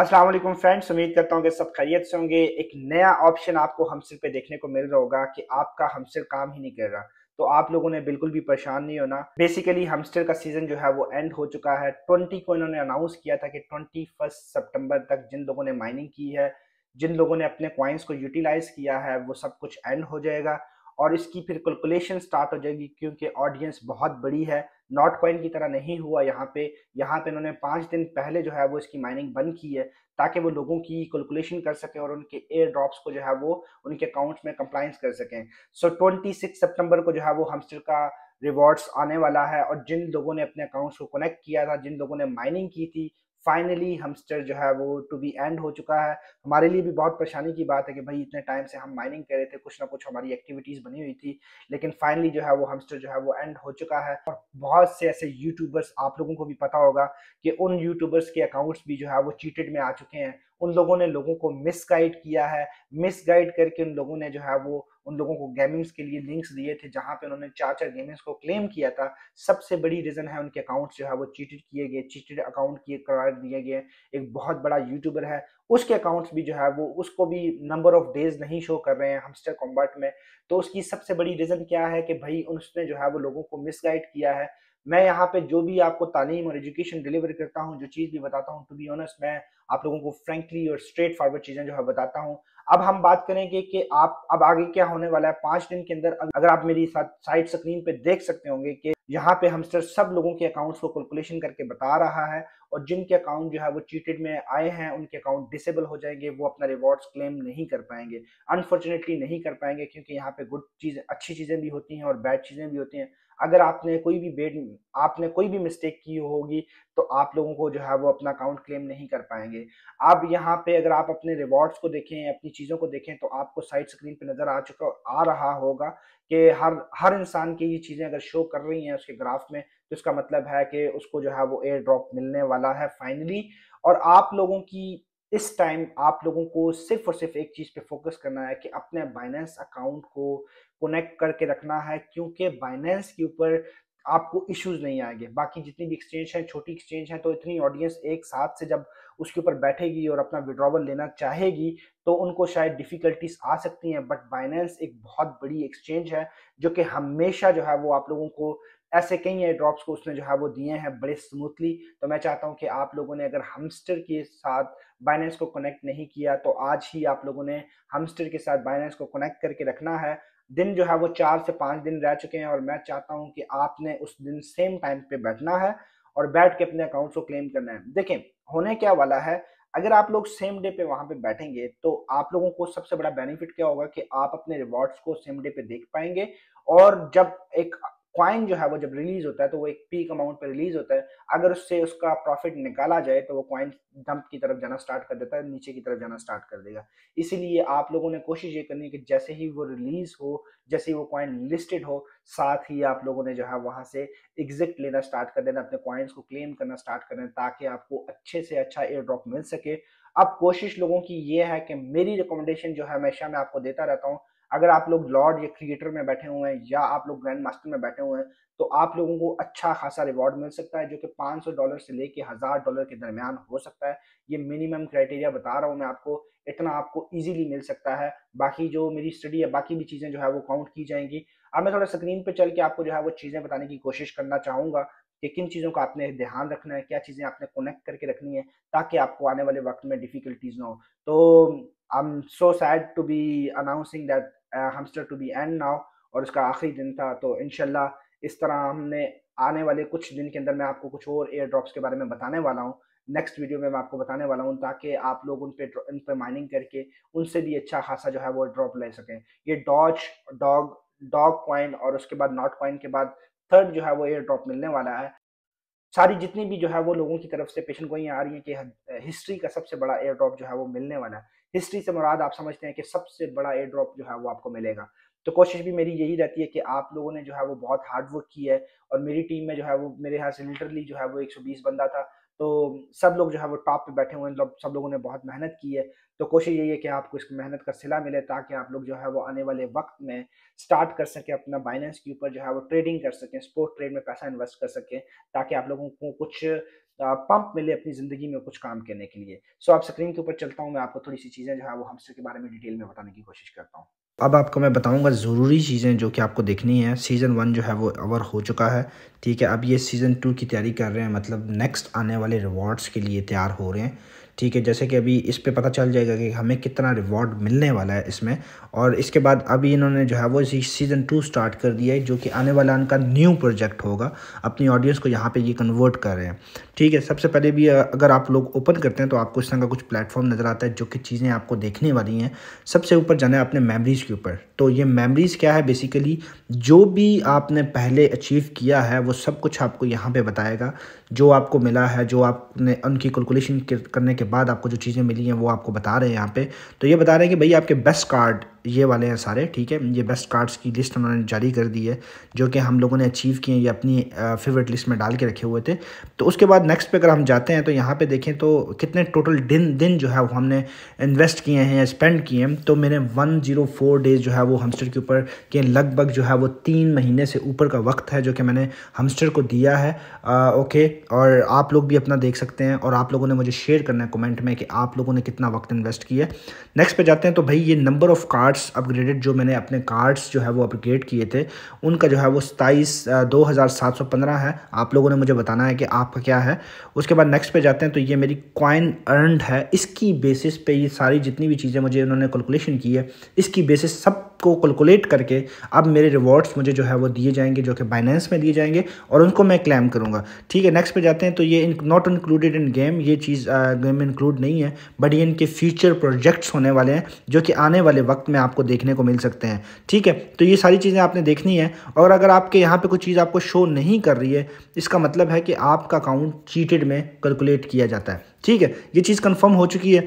अस्सलाम वालेकुम फ्रेंड्स उम्मीद करता हूँ कि सब खैरियत से होंगे एक नया ऑप्शन आपको हमसे पे देखने को मिल रहा होगा कि आपका हमसे काम ही नहीं कर रहा तो आप लोगों ने बिल्कुल भी परेशान नहीं होना बेसिकली हमस्टर का सीज़न जो है वो एंड हो चुका है ट्वेंटी को इन्होंने अनाउंस किया था कि ट्वेंटी फर्स्ट सितंबर तक जिन लोगों ने माइनिंग की है जिन लोगों ने अपने क्वाइंस को यूटिलाइज किया है वो सब कुछ एंड हो जाएगा और इसकी फिर कैलकुलेशन स्टार्ट हो जाएगी क्योंकि ऑडियंस बहुत बड़ी है नॉट कॉइन की तरह नहीं हुआ यहाँ पे यहाँ पे इन्होंने पाँच दिन पहले जो है वो इसकी माइनिंग बंद की है ताकि वो लोगों की कैलकुलेशन कर सकें और उनके एयर ड्रॉप्स को जो है वो उनके अकाउंट में कंप्लाइंस कर सकें सो ट्वेंटी सिक्स को जो है वो हमस्टर का रिवॉर्ड्स आने वाला है और जिन लोगों ने अपने अकाउंट्स को कनेक्ट किया था जिन लोगों ने माइनिंग की थी फाइनली हमस्टर जो है वो टू बी एंड हो चुका है हमारे लिए भी बहुत परेशानी की बात है कि भाई इतने टाइम से हम माइनिंग कर रहे थे कुछ ना कुछ हमारी एक्टिविटीज़ बनी हुई थी लेकिन फाइनली जो है वो हमस्टर जो है वो एंड हो चुका है और बहुत से ऐसे यूट्यूबर्स आप लोगों को भी पता होगा कि उन यूट्यूबर्स के अकाउंट्स भी जो है वो चीटेड में आ चुके हैं उन लोगों ने लोगों को गाइड किया है गाइड करके उन लोगों ने जो है वो उन लोगों को गेमिंग्स के लिए लिंक्स दिए थे जहां पे उन्होंने चार चार गेमिंग्स को क्लेम किया था सबसे बड़ी रीजन है उनके अकाउंट्स जो है वो चीटेड किए गए चीटेड अकाउंट किए करार दिए गए एक बहुत बड़ा यूट्यूबर है उसके अकाउंट्स भी जो है वो उसको भी नंबर ऑफ डेज नहीं शो कर रहे हैं हमस्टर कॉम्बाट में तो उसकी सबसे बड़ी रीजन क्या है कि भाई उसने जो है वो लोगों को मिसगाइड किया है मैं यहाँ पे जो भी आपको तालीम और एजुकेशन डिलीवर करता हूँ जो चीज़ भी बताता हूँ टू बी ऑनस्ट मैं आप लोगों को फ्रेंकली और स्ट्रेट फॉरवर्ड चीज़ें जो है बताता हूँ अब हम बात करेंगे कि आप अब आगे क्या होने वाला है पांच दिन के अंदर अगर आप मेरी साइड स्क्रीन पे देख सकते होंगे कि यहाँ पे हम सर सब लोगों के अकाउंट्स को कैलकुलेशन करके बता रहा है और जिनके अकाउंट जो है वो चीटेड में आए हैं उनके अकाउंट डिसेबल हो जाएंगे वो अपना रिवॉर्ड्स क्लेम नहीं कर पाएंगे अनफॉर्चुनेटली नहीं कर पाएंगे क्योंकि यहाँ पे गुड चीज़ें अच्छी चीज़ें भी होती हैं और बैड चीज़ें भी होती हैं अगर आपने कोई भी बेड आपने कोई भी मिस्टेक की होगी तो आप लोगों को जो है वो अपना अकाउंट क्लेम नहीं कर पाएंगे आप यहाँ पे अगर आप अपने रिवॉर्ड्स को देखें अपनी चीज़ों को देखें तो आपको साइड स्क्रीन पे नज़र आ चुका आ रहा होगा कि हर हर इंसान की ये चीज़ें अगर शो कर रही हैं उसके ग्राफ में तो इसका मतलब है कि उसको जो है वो एयर ड्रॉप मिलने वाला है फाइनली और आप लोगों की इस टाइम आप लोगों को सिर्फ और सिर्फ एक चीज़ पे फोकस करना है कि अपने बाइनेंस अकाउंट को कनेक्ट करके रखना है क्योंकि बाइनेंस के ऊपर आपको इश्यूज नहीं आएंगे बाकी जितनी भी एक्सचेंज है छोटी एक्सचेंज है तो इतनी ऑडियंस एक साथ से जब उसके ऊपर बैठेगी और अपना विड्रॉवल लेना चाहेगी तो उनको शायद डिफिकल्टीज आ सकती हैं बट बाइनेंस एक बहुत बड़ी एक्सचेंज है जो कि हमेशा जो है वो आप लोगों को ऐसे कई एयर ड्रॉप्स को उसने जो है वो दिए हैं बड़े स्मूथली तो मैं चाहता हूँ कि आप लोगों ने अगर हमस्टर के साथ बाइनेंस को कनेक्ट नहीं किया तो आज ही आप लोगों ने हमस्टर के साथ बाइनेंस को कनेक्ट करके रखना है दिन जो है वो चार से पाँच दिन रह चुके हैं और मैं चाहता हूँ कि आपने उस दिन सेम टाइम पे बैठना है और बैठ के अपने अकाउंट्स को क्लेम करना है देखें होने क्या वाला है अगर आप लोग सेम डे पे वहां पे बैठेंगे तो आप लोगों को सबसे बड़ा बेनिफिट क्या होगा कि आप अपने रिवॉर्ड्स को सेम डे पे देख पाएंगे और जब एक क्वाइन जो है वो जब रिलीज होता है तो वो एक पीक अमाउंट पर रिलीज होता है अगर उससे उसका प्रॉफिट निकाला जाए तो वो क्वाइन डंप की तरफ जाना स्टार्ट कर देता है नीचे की तरफ जाना स्टार्ट कर देगा इसीलिए आप लोगों ने कोशिश ये करनी है कि जैसे ही वो रिलीज हो जैसे ही वो क्वाइन लिस्टेड हो साथ ही आप लोगों ने जो है वहां से एग्जिट लेना स्टार्ट कर देना अपने क्वाइंस को क्लेम करना स्टार्ट कर देना ताकि आपको अच्छे से अच्छा एयर ड्रॉप मिल सके अब कोशिश लोगों की ये है कि मेरी रिकमेंडेशन जो है हमेशा मैं आपको देता रहता हूँ अगर आप लोग लॉर्ड या क्रिएटर में बैठे हुए हैं या आप लोग ग्रैंड मास्टर में बैठे हुए हैं तो आप लोगों को अच्छा खासा रिवॉर्ड मिल सकता है जो कि 500 डॉलर से लेके हज़ार डॉलर के दरमियान हो सकता है ये मिनिमम क्राइटेरिया बता रहा हूँ मैं आपको इतना आपको इजीली मिल सकता है बाकी जो मेरी स्टडी है बाकी भी चीज़ें जो है वो काउंट की जाएंगी अब मैं थोड़ा स्क्रीन पे चल के आपको जो है वो चीज़ें बताने की कोशिश करना चाहूँगा कि किन चीज़ों का आपने ध्यान रखना है क्या चीज़ें आपने कनेक्ट करके रखनी है ताकि आपको आने वाले वक्त में डिफ़िकल्टीज ना हो तो I am so sad to be announcing that hamster two the end now और उसका आखिरी दिन था तो इन इस तरह हमने आने वाले कुछ दिन के अंदर मैं आपको कुछ और एयर ड्रॉप्स के बारे में बताने वाला हूँ नेक्स्ट वीडियो में मैं आपको बताने वाला हूँ ताकि आप लोग उन पे उन पे माइनिंग करके उनसे भी अच्छा खासा जो है वो ड्रॉप ले सकें ये डॉज डॉग डॉग कॉइन और उसके बाद नॉट कॉइन के बाद थर्ड जो है वो एयर ड्रॉप मिलने वाला है सारी जितनी भी जो है वो लोगों की तरफ से पेशन गोइयाँ आ रही हैं कि हिस्ट्री का सबसे बड़ा एयर ड्रॉप जो है वो मिलने वाला है हिस्ट्री से मुराद आप समझते हैं कि सबसे बड़ा एयर ड्रॉप जो है वो आपको मिलेगा तो कोशिश भी मेरी यही रहती है कि आप लोगों ने जो है वो बहुत हार्ड वर्क की है और मेरी टीम में जो है वो मेरे यहाँ से लिटरली जो है वो 120 बंदा था तो सब लोग जो है वो टॉप पे बैठे हुए हैं मतलब सब लोगों ने बहुत मेहनत की है तो कोशिश यही है कि आपको इस मेहनत का सिला मिले ताकि आप लोग जो है वो आने वाले वक्त में स्टार्ट कर सकें अपना बाइनेंस के ऊपर जो है वो ट्रेडिंग कर सकें स्पोर्ट ट्रेड में पैसा इन्वेस्ट कर सकें ताकि आप लोगों को कुछ पंप मिले अपनी ज़िंदगी में कुछ काम करने के लिए सो आप स्क्रीन के ऊपर चलता हूँ मैं आपको थोड़ी सी चीज़ें जो है वो हमसे के बारे में डिटेल में बताने की कोशिश करता हूँ अब आपको मैं बताऊंगा ज़रूरी चीज़ें जो कि आपको देखनी है सीज़न वन जो है वो ओवर हो चुका है ठीक है अब ये सीज़न टू की तैयारी कर रहे हैं मतलब नेक्स्ट आने वाले रिवॉर्ड्स के लिए तैयार हो रहे हैं ठीक है जैसे कि अभी इस पर पता चल जाएगा कि हमें कितना रिवॉर्ड मिलने वाला है इसमें और इसके बाद अभी इन्होंने जो है वो सीज़न टू स्टार्ट कर दिया है जो कि आने वाला इनका न्यू प्रोजेक्ट होगा अपनी ऑडियंस को यहाँ पे ये कन्वर्ट कर रहे हैं ठीक है सबसे पहले भी अगर आप लोग ओपन करते हैं तो आपको इस तरह का कुछ प्लेटफॉर्म नज़र आता है जो कि चीज़ें आपको देखने वाली हैं सबसे ऊपर जाना है अपने मेमरीज़ के ऊपर तो ये मेमरीज़ क्या है बेसिकली जो भी आपने पहले अचीव किया है वो सब कुछ आपको यहाँ पर बताएगा जो आपको मिला है जो आपने उनकी कैलकुलेशन करने के बाद आपको जो चीज़ें मिली हैं वो आपको बता रहे हैं यहाँ पे तो ये बता रहे हैं कि भाई आपके बेस्ट कार्ड ये वाले हैं सारे ठीक है ये बेस्ट कार्ड्स की लिस्ट उन्होंने जारी कर दी है जो कि हम लोगों ने अचीव किए ये अपनी फेवरेट लिस्ट में डाल के रखे हुए थे तो उसके बाद नेक्स्ट पे अगर हम जाते हैं तो यहाँ पे देखें तो कितने टोटल दिन दिन जो है वो हमने इन्वेस्ट किए हैं या स्पेंड किए हैं तो मेरे वन जीरो फोर डेज़ जो है वो हमस्टर के ऊपर के लगभग जो है वो तीन महीने से ऊपर का वक्त है जो कि मैंने हमस्टर को दिया है आ, ओके और आप लोग भी अपना देख सकते हैं और आप लोगों ने मुझे शेयर करना है कमेंट में कि आप लोगों ने कितना वक्त इन्वेस्ट किया नेक्स्ट पर जाते हैं तो भाई ये number of card cards upgraded जो मैंने अपने कार्ड्स जो है वो अपग्रेड किए थे उनका जो है वो सताईस दो हज़ार सात सौ पंद्रह है आप लोगों ने मुझे बताना है कि आपका क्या है उसके बाद नेक्स्ट पे जाते हैं तो ये मेरी कॉइन अर्नड है इसकी बेसिस पे ये सारी जितनी भी चीज़ें मुझे उन्होंने कैलकुलेशन की है इसकी बेसिस सब को कैलकुलेट करके अब मेरे रिवॉर्ड्स मुझे जो है वो दिए जाएंगे जो कि बाइनेंस में दिए जाएंगे और उनको मैं क्लेम करूँगा ठीक है नेक्स्ट पे जाते हैं तो ये नॉट इंक्लूडेड इन गेम ये चीज़ गेम में इंक्लूड नहीं है बट ये इनके फ्यूचर प्रोजेक्ट्स होने वाले हैं जो कि आने वाले वक्त में आपको देखने को मिल सकते हैं ठीक है तो ये सारी चीज़ें आपने देखनी है और अगर आपके यहाँ पर कोई चीज़ आपको शो नहीं कर रही है इसका मतलब है कि आपका अकाउंट चीटेड में कैलकुलेट किया जाता है ठीक है ये चीज़ कन्फर्म हो चुकी है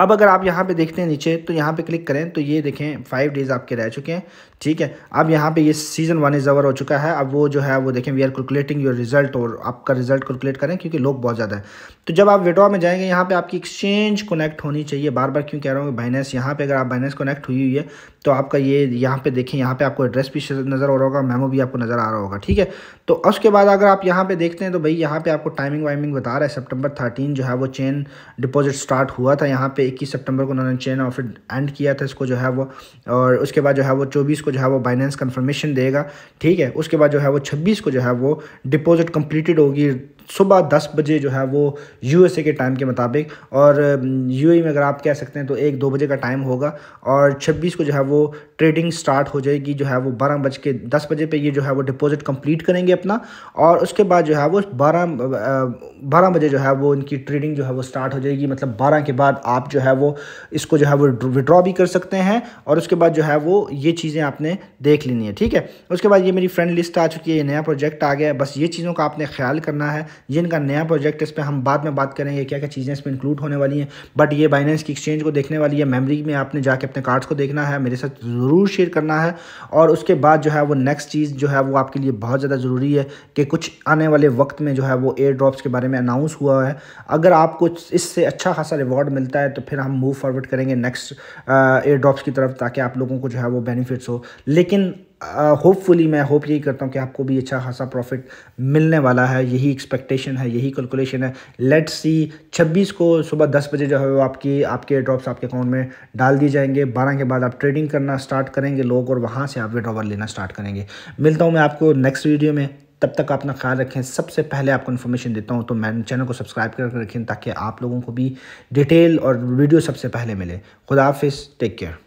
अब अगर आप यहाँ पे देखते हैं नीचे तो यहाँ पे क्लिक करें तो ये देखें फाइव डेज़ आपके रह चुके हैं ठीक है अब यहाँ पे ये सीज़न वन इज़ ओवर हो चुका है अब वो जो है वो देखें we are calculating your result और आपका रिजल्ट कैलकुलेट करें क्योंकि लोग बहुत ज़्यादा है तो जब आप विड्रॉ में जाएंगे यहाँ पर आपकी एक्सचेंज कनेक्ट होनी चाहिए बार बार क्यों कह रहा हूँ बाइनेंस यहाँ पर अगर आप बाइनेंस कनेक्ट हुई हुई है तो आपका ये यहाँ पे देखें यहाँ पे आपको एड्रेस भी नज़र हो रहा होगा मेमो भी आपको नज़र आ रहा होगा ठीक है तो उसके बाद अगर आप यहाँ पे देखते हैं तो भाई यहाँ पे आपको टाइमिंग वाइमिंग बता रहा है सितंबर थर्टीन जो है वो चेन डिपॉजिट स्टार्ट हुआ था यहाँ पे इक्कीस सितंबर को उन्होंने चेन ऑफर एंड किया था इसको जो है वो और उसके बाद जो है वो चौबीस को जो है वो बाइनेंस कन्फर्मेशन देगा ठीक है उसके बाद जो है वो छब्बीस को जो है वो डिपॉजिट कम्प्लीटेड होगी सुबह दस बजे जो है वो यू के टाइम के मुताबिक और यू में अगर आप कह सकते हैं तो एक दो बजे का टाइम होगा और छब्बीस को जो है वो ट्रेडिंग स्टार्ट हो जाएगी जो है वो बारह बज के दस बजे पे ये जो है वो डिपॉजिट कंप्लीट करेंगे अपना और उसके बाद जो है वो बारह बारह बजे जो है वो इनकी ट्रेडिंग जो है वो स्टार्ट हो जाएगी मतलब बारह के बाद आप जो है वो इसको जो है वो विड्रॉ भी कर सकते हैं और उसके बाद जो है वो ये चीज़ें आपने देख लेनी है ठीक है उसके बाद ये मेरी फ्रेंड लिस्ट आ चुकी है ये नया प्रोजेक्ट आ गया है बस ये चीज़ों का आपने ख्याल करना है जिनका नया प्रोजेक्ट इस पर हम बाद में बात करेंगे क्या क्या चीज़ें इसमें इंक्लूड होने वाली हैं बट ये बाइनेंस की एक्सचेंज को देखने वाली है मेमरी में आपने जाके अपने कार्ड्स को देखना है मेरे साथ ज़रूर शेयर करना है और उसके बाद जो है वो नेक्स्ट चीज़ जो है वो आपके लिए बहुत ज़्यादा ज़रूरी है कि कुछ आने वाले वक्त में जो है वो एयर ड्रॉप्स के बारे में अनाउंस हुआ है अगर आपको इससे अच्छा खासा रिवॉर्ड मिलता है तो फिर हम मूव फॉरवर्ड करेंगे नेक्स्ट एयर ड्रॉप्स की तरफ ताकि आप लोगों को जो है वो बेनिफिट्स हो लेकिन होपफुली मैं होप यही करता हूँ कि आपको भी अच्छा खासा प्रॉफिट मिलने वाला है यही एक्सपेक्टेशन है यही कैलकुलेशन है लेट्स सी 26 को सुबह 10 बजे जो है वो आपकी आपके ड्रॉप्स आपके अकाउंट में डाल दिए जाएंगे 12 के बाद आप ट्रेडिंग करना स्टार्ट करेंगे लोग और वहाँ से आप विड्रॉवर लेना स्टार्ट करेंगे मिलता हूँ मैं आपको नेक्स्ट वीडियो में तब तक अपना ख्याल रखें सबसे पहले आपको इन्फॉर्मेशन देता हूँ तो मैं चैनल को सब्सक्राइब करके रखें ताकि आप लोगों को भी डिटेल और वीडियो सबसे पहले मिले खुदाफिज़ टेक केयर